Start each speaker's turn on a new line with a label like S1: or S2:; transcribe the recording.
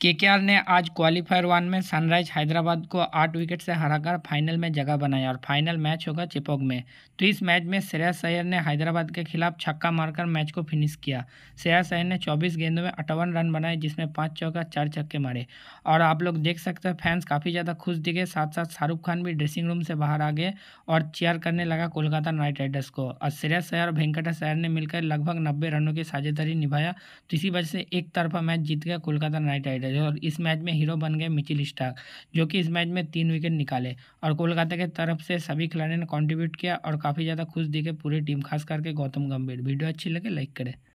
S1: KKR ने आज qualifier one में सनराइज हैदराबाद को आठ विकेट से हराकर फाइनल में जगह बनाई और फाइनल मैच होगा चिपोग में तो इस मैच में श्रेयस अय्यर ने हैदराबाद के खिलाफ छक्का मारकर मैच को फिनिश किया श्रेयस अय्यर ने 24 गेंदों में अट्ठावन रन बनाए जिसमें पाँच चौका चार छक्के मारे और आप लोग देख सकते हैं फैंस काफ़ी ज़्यादा खुश दिखे साथ साथ शाहरुख खान भी ड्रेसिंग रूम से बाहर आ गए और चेयर करने लगा कोलकाता नाइट राइडर्स को और श्रेयस अय्यर और वेंकटेश सैर ने मिलकर लगभग नब्बे रनों की साझेदारी निभाया तो इसी वजह से एक तरफा मैच जीत गया कोलकाता नाइट राइडर्स गए और इस मैच में हीरो बन गए मिचिल स्टार्क जो कि इस मैच में तीन विकेट निकाले और कोलकाता के तरफ से सभी खिलाड़ियों ने कॉन्ट्रीब्यूट किया और काफ़ी ज़्यादा खुश दिखे पूरी टीम खास करके गौतम गंभीर वीडियो अच्छी लगे लाइक करें